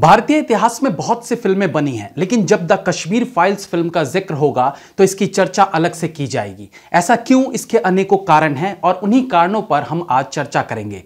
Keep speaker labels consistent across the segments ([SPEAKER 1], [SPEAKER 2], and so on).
[SPEAKER 1] भारतीय इतिहास में बहुत सी फिल्में बनी हैं लेकिन जब द कश्मीर फाइल्स फिल्म का जिक्र होगा तो इसकी चर्चा अलग से की जाएगी ऐसा क्यों इसके अनेकों कारण हैं और उन्हीं कारणों पर हम आज चर्चा करेंगे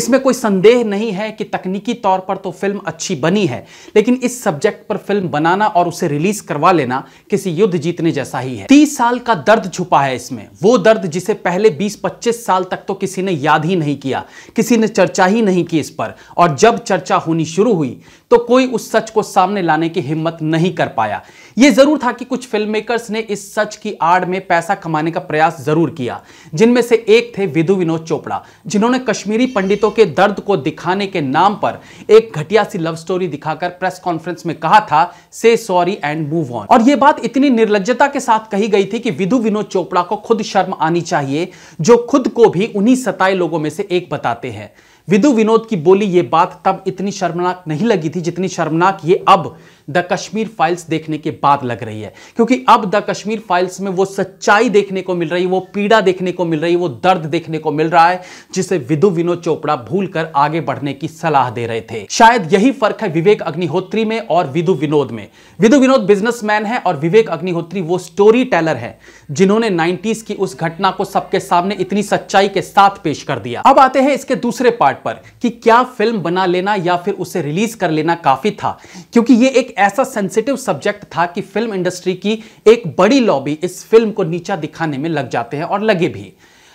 [SPEAKER 1] इसमें कोई संदेह नहीं है कि तकनीकी तौर पर तो फिल्म अच्छी बनी है लेकिन इस सब्जेक्ट पर फिल्म बनाना और उसे रिलीज करवा लेना किसी युद्ध जीतने जैसा ही है तीस साल का दर्द छुपा है इसमें वो दर्द जिसे पहले बीस पच्चीस साल तक तो किसी ने याद ही नहीं किया किसी ने चर्चा ही नहीं की इस पर और जब चर्चा होनी शुरू हुई तो तो कोई उस सच को सामने लाने की हिम्मत नहीं कर पाया यह जरूर था कि कुछ फिल्म मेकर्स ने इस सच की आड़ में पैसा कमाने का प्रयास जरूर किया जिनमें से एक थे विधु विनोद चोपड़ा जिन्होंने कश्मीरी पंडितों के दर्द को दिखाने के नाम पर एक घटिया सी लव स्टोरी दिखाकर प्रेस कॉन्फ्रेंस में कहा था से सॉरी एंड मूव ऑन और यह बात इतनी निर्लजता के साथ कही गई थी कि विधु विनोद चोपड़ा को खुद शर्म आनी चाहिए जो खुद को भी उन्हीं सताए लोगों में से एक बताते हैं विदु विनोद की बोली ये बात तब इतनी शर्मनाक नहीं लगी थी जितनी शर्मनाक ये अब द कश्मीर फाइल्स देखने के बाद लग रही है क्योंकि अब द कश्मीर फाइल्स में वो सच्चाई देखने को मिल रही है वो पीड़ा देखने को मिल रही है वो दर्द देखने को मिल रहा है जिसे विदु विनोद चोपड़ा भूल आगे बढ़ने की सलाह दे रहे थे शायद यही फर्क है विवेक अग्निहोत्री में और विदु विनोद में विदु विनोद बिजनेसमैन है और विवेक अग्निहोत्री वो स्टोरी टेलर है जिन्होंने नाइनटीज की उस घटना को सबके सामने इतनी सच्चाई के साथ पेश कर दिया अब आते हैं इसके दूसरे पार्ट पर कि क्या फिल्म बना लेना या फिर उसे रिलीज कर लेना काफी था क्योंकि ये एक ऐसा सेंसिटिव सब्जेक्ट था कि फिल्म इंडस्ट्री की एक बड़ी लॉबी इस फिल्म को नीचा दिखाने में लग जाते हैं और लगे भी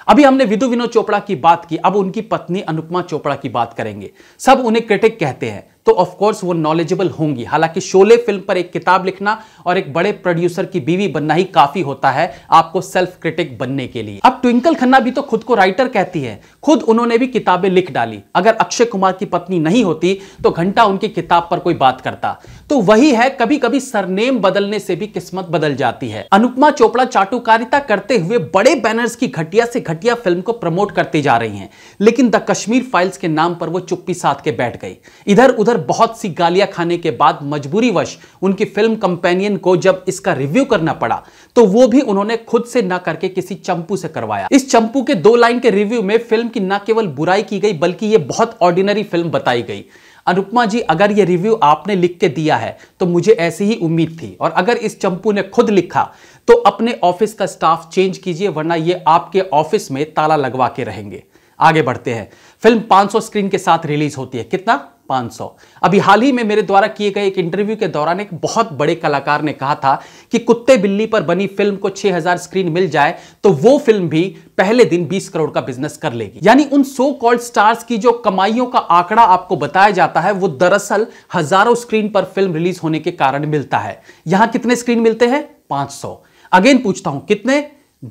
[SPEAKER 1] अभी हमने विदु विनोद चोपड़ा की बात की अब उनकी पत्नी अनुपमा चोपड़ा की बात करेंगे सब उन्हें क्रिटिक कहते हैं तो ऑफकोर्स वो नॉलेजेबल होंगी हालांकि शोले फिल्म पर एक किताब लिखना और एक बड़े प्रोड्यूसर की बीवी बनना ही काफी होता है आपको सेल्फ क्रिटिक बनने के लिए अब ट्विंकल खन्ना भी तो खुद को राइटर कहती है खुद उन्होंने भी किताबें लिख डाली अगर अक्षय कुमार की पत्नी नहीं होती तो घंटा उनकी किताब पर कोई बात करता तो वही है कभी कभी सरनेम बदलने से भी किस्मत बदल जाती है अनुपमा चोपड़ा चाटुकारिता करते हुए बड़े बैनर्स की घटिया से घटिया फिल्म को प्रमोट करती जा रही हैं लेकिन द कश्मीर फाइल्स के नाम पर वो चुप्पी साध के बैठ गई इधर उधर उधर बहुत सी गालियां खाने के बाद मजबूरीवश उनकी फिल्म कंपेनियन को जब इसका रिव्यू करना पड़ा तो वो भी उन्होंने खुद से ना करके किसी चंपू से करवाया इस चंपू के दो लाइन के रिव्यू में फिल्म की ना केवल बुराई की गई बल्कि ये बहुत ऑर्डिनरी फिल्म बताई गई अनुपमा जी अगर ये रिव्यू आपने लिख के दिया है तो मुझे ऐसी ही उम्मीद थी और अगर इस चंपू ने खुद लिखा तो अपने ऑफिस का स्टाफ चेंज कीजिए वरना ये आपके ऑफिस में ताला लगवा के रहेंगे आगे बढ़ते हैं फिल्म 500 स्क्रीन के साथ रिलीज होती है कितना 500 अभी हाल ही में मेरे द्वारा किए गए एक इंटरव्यू के दौरान एक बहुत बड़े कलाकार ने कहा था कि कुत्ते बिल्ली पर बनी फिल्म को 6000 स्क्रीन मिल जाए तो वो फिल्म भी पहले दिन 20 करोड़ का बिजनेस कर लेगी यानी उन सो कॉल्ड स्टार्स की जो कमाइयों का आंकड़ा आपको बताया जाता है वो दरअसल हजारों स्क्रीन पर फिल्म रिलीज होने के कारण मिलता है यहां कितने स्क्रीन मिलते हैं पांच अगेन पूछता हूं कितने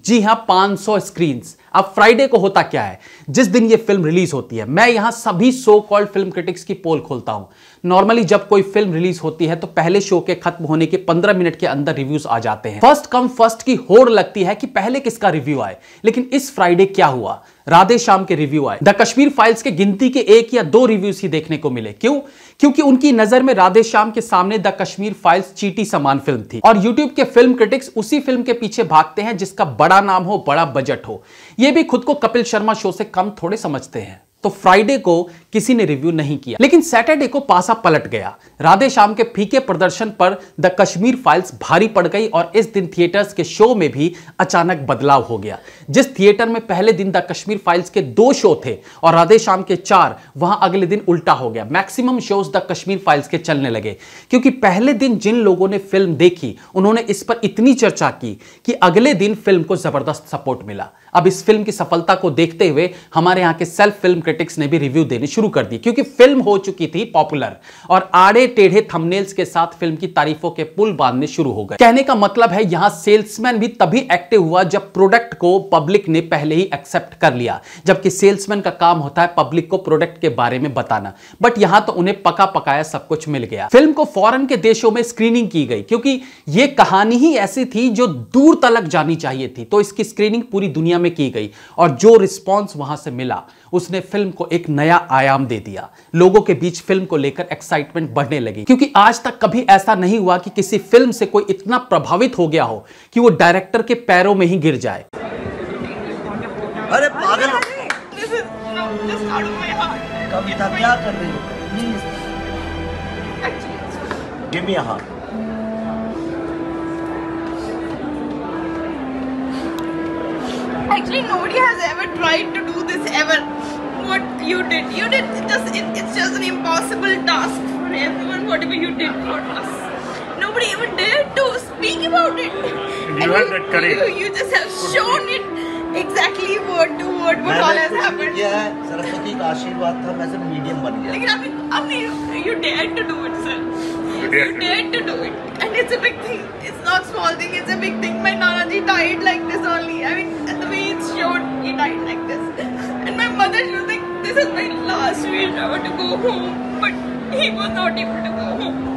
[SPEAKER 1] जी हां 500 स्क्रीन्स अब फ्राइडे को होता क्या है जिस दिन ये फिल्म रिलीज होती है मैं यहां सभी सो कॉल्ड फिल्म क्रिटिक्स की पोल खोलता हूं नॉर्मली जब कोई फिल्म रिलीज होती है तो पहले शो के खत्म होने के 15 मिनट के अंदर रिव्यूज आ जाते हैं फर्स्ट कम फर्स्ट की होड़ लगती है कि पहले किसका रिव्यू आए लेकिन इस फ्राइडे क्या हुआ राधे शाम के रिव्यू आए द कश्मीर फाइल्स के गिनती के एक या दो रिव्यूज ही देखने को मिले क्यों क्योंकि उनकी नजर में राधे श्याम के सामने द कश्मीर फाइल्स चीटी समान फिल्म थी और यूट्यूब के फिल्म क्रिटिक्स उसी फिल्म के पीछे भागते हैं जिसका बड़ा नाम हो बड़ा बजट हो यह भी खुद को कपिल शर्मा शो से कम थोड़े समझते हैं तो फ्राइडे को किसी ने रिव्यू नहीं किया लेकिन सैटरडे को पासा पलट गया राधे श्याम के फीके प्रदर्शन पर द कश्मीर फाइल्स भारी पड़ गई और इस दिन थिएटर्स के शो में भी अचानक बदलाव हो गया जिस थिएटर में पहले दिन द कश्मीर फाइल्स के दो शो थे और राधे श्याम के चार वहां अगले दिन उल्टा हो गया maximum shows the Kashmir files के चलने लगे क्योंकि पहले दिन जिन लोगों ने फिल्म देखी उन्होंने इस पर इतनी चर्चा की कि अगले दिन फिल्म को जबरदस्त सपोर्ट मिला अब इस फिल्म की सफलता को देखते हुए हमारे यहाँ के सेल्फ फिल्म क्रिटिक्स ने भी रिव्यू देने शुरू शुरू कर दी क्योंकि फिल्म हो चुकी थी पॉपुलर और आड़े टेढ़े थंबनेल्स के साथ फिल्म की तारीफों के पुल बांधने शुरू हो गए कहने का मतलब है यहां सेल्समैन भी तभी एक्टिव हुआ जब प्रोडक्ट को पब्लिक ने पहले ही एक्सेप्ट कर लिया जबकि सेल्समैन का काम होता है पब्लिक को प्रोडक्ट के बारे में बताना बट यहां तो उन्हें पका पकाया सब कुछ मिल गया फिल्म को फॉरन के देशों में स्क्रीनिंग की गई क्योंकि यह कहानी ही ऐसी थी जो दूर तलक जानी चाहिए थी तो इसकी स्क्रीनिंग पूरी दुनिया में की गई और जो रिस्पॉन्स वहां से मिला उसने फिल्म को एक नया आया आयाम दे दिया लोगों के बीच फिल्म को लेकर एक्साइटमेंट बढ़ने लगी क्योंकि आज तक कभी ऐसा नहीं हुआ कि किसी फिल्म से कोई इतना प्रभावित हो गया हो कि वो डायरेक्टर के पैरों में ही गिर जाए अरे पागल Actually, nobody has ever tried to do this ever. you did. You did. Just it, it's just an impossible task for everyone. Whatever you did for us, nobody even dared to speak about it. you and had you, that courage. You, you, just have shown it exactly word to word what all has happened. Yeah, Saraswati का आशीर्वाद a medium सब you dared to do it, sir. You dared to do it, and it's a big thing. It's not small thing. It's a big thing. This is my last wish. I want to go home. But he was not able to go home.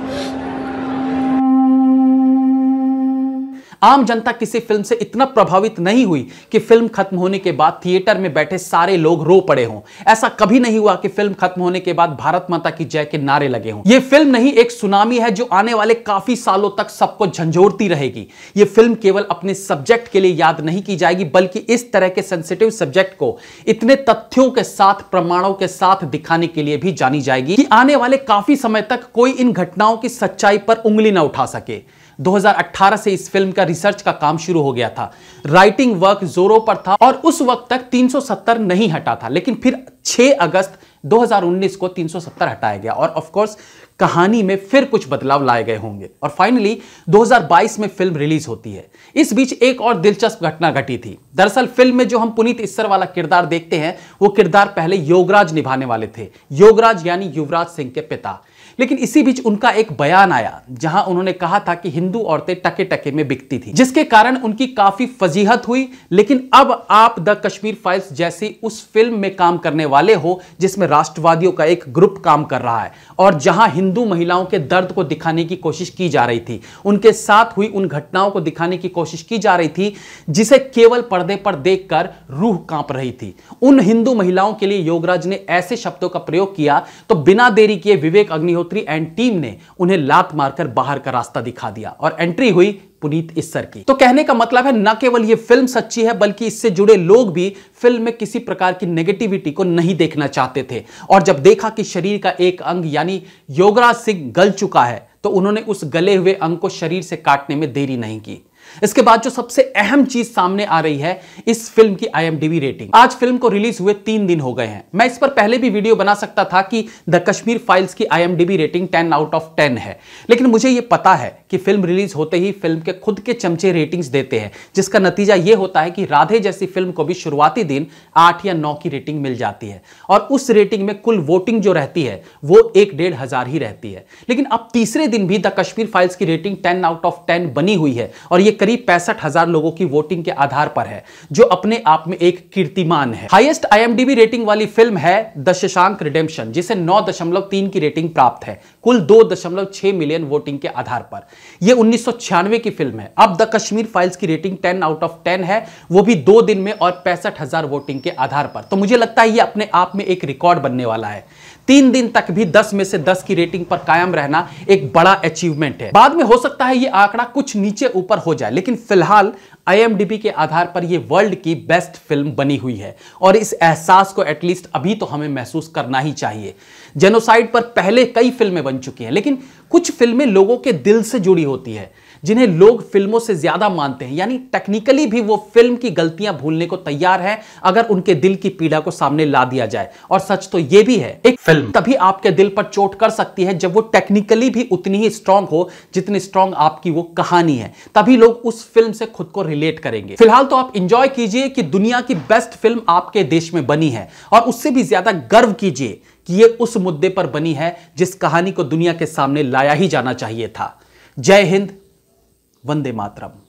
[SPEAKER 1] आम जनता किसी film से इतना प्रभावित नहीं हुई कि film खत्म होने के बाद थिएटर में बैठे सारे लोग रो पड़े हों ऐसा कभी नहीं हुआ कि फिल्म खत्म होने के बाद भारत माता की जय के नारे लगे हों यह फिल्म नहीं एक सुनामी है जो आने वाले काफी सालों तक सबको झंझोरती रहेगी यह फिल्म केवल अपने सब्जेक्ट के लिए याद नहीं की जाएगी बल्कि इस तरह के सेंसिटिव सब्जेक्ट को इतने तथ्यों के साथ प्रमाणों के साथ दिखाने के लिए भी जानी जाएगी कि आने वाले काफी समय तक कोई इन घटनाओं की सच्चाई पर उंगली न उठा सके 2018 से इस फिल्म का रिसर्च का काम शुरू हो गया था राइटिंग वर्क जोरों पर था और उस वक्त तक 370 नहीं हटा था लेकिन फिर 6 अगस्त 2019 को 370 हटाया गया और ऑफ कोर्स कहानी में फिर कुछ बदलाव लाए गए होंगे और फाइनली 2022 में फिल्म रिलीज होती है इस बीच एक और दिलचस्प घटना घटी थी दरअसल फिल्म में जो हम पुनीत इस्सर वाला किरदार देखते हैं वो किरदार पहले योगराज निभाने वाले थे योगराज यानी युवराज सिंह के पिता लेकिन इसी बीच उनका एक बयान आया जहां उन्होंने कहा था कि हिंदू औरतें टके टके में बिकती थी जिसके कारण उनकी काफी फजीहत हुई लेकिन अब आप द कश्मीर फाइल्स जैसी उस फिल्म में काम करने वाले हो जिसमें राष्ट्रवादियों का एक ग्रुप काम कर रहा है और जहां हिंदू महिलाओं के दर्द को दिखाने की कोशिश की जा रही थी उनके साथ हुई उन घटनाओं को दिखाने की कोशिश की जा रही थी जिसे केवल पर्दे पर देखकर रूह कांप रही थी उन हिंदू महिलाओं के लिए योगराज ने ऐसे शब्दों का प्रयोग किया तो बिना देरी किए विवेक अग्निहोत्र गंगोत्री एंड टीम ने उन्हें लात मारकर बाहर का रास्ता दिखा दिया और एंट्री हुई पुनीत इस्सर की तो कहने का मतलब है न केवल ये फिल्म सच्ची है बल्कि इससे जुड़े लोग भी फिल्म में किसी प्रकार की नेगेटिविटी को नहीं देखना चाहते थे और जब देखा कि शरीर का एक अंग यानी योगराज सिंह गल चुका है तो उन्होंने उस गले हुए अंग को शरीर से काटने में देरी नहीं की इसके बाद जो सबसे अहम चीज सामने आ रही है इस फिल्म की आईएमडीबी रेटिंग आज फिल्म को रिलीज हुए तीन दिन हो गए हैं मैं इस पर पहले भी वीडियो बना सकता था कि द कश्मीर फाइल्स की आईएमडीबी रेटिंग 10 आउट ऑफ 10 है लेकिन मुझे यह पता है कि फिल्म रिलीज होते ही फिल्म के खुद के चमचे रेटिंग्स देते हैं जिसका नतीजा यह होता है कि राधे जैसी फिल्म को भी शुरुआती दिन आठ या नौ की रेटिंग मिल जाती है और उस रेटिंग में कुल वोटिंग जो रहती है वो एक ही रहती है लेकिन अब तीसरे दिन भी द कश्मीर फाइल्स की rating ten out of ten बनी हुई है और यह करीब पैंसठ हजार लोगों की वोटिंग के आधार पर है जो अपने आप में एक कीर्तिमान है हाईएस्ट आईएमडीबी रेटिंग वाली फिल्म है द शशांक रिडेम्पशन जिसे 9.3 की रेटिंग प्राप्त है कुल दो दशमलव छह मिलियन वोटिंग के आधार पर यह उन्नीस की फिल्म है अब द कश्मीर फाइल्स की rating ten out of ten है वो भी दो दिन में और पैंसठ वोटिंग के आधार पर तो मुझे लगता है ये अपने आप में एक रिकॉर्ड बनने वाला है तीन दिन तक भी दस में से दस की रेटिंग पर कायम रहना एक बड़ा अचीवमेंट है बाद में हो सकता है ये आंकड़ा कुछ नीचे ऊपर हो जाए लेकिन फिलहाल आई के आधार पर यह वर्ल्ड की बेस्ट फिल्म बनी हुई है और इस एहसास को एटलीस्ट अभी तो हमें महसूस करना ही चाहिए जेनोसाइड पर पहले कई फिल्में बन चुकी हैं लेकिन कुछ फिल्में लोगों के दिल से जुड़ी होती है जिन्हें लोग फिल्मों से ज्यादा मानते हैं यानी टेक्निकली भी वो फिल्म की गलतियां भूलने को तैयार है अगर उनके दिल की पीड़ा को सामने ला दिया जाए और सच तो ये भी है एक फिल्म तभी आपके दिल पर चोट कर सकती है जब वो टेक्निकली भी उतनी ही स्ट्रांग हो जितनी स्ट्रांग आपकी वो कहानी है तभी लोग उस फिल्म से खुद को रिलेट करेंगे फिलहाल तो आप इंजॉय कीजिए कि दुनिया की बेस्ट फिल्म आपके देश में बनी है और उससे भी ज्यादा गर्व कीजिए कि ये उस मुद्दे पर बनी है जिस कहानी को दुनिया के सामने लाया ही जाना चाहिए था जय हिंद वंदे मातरम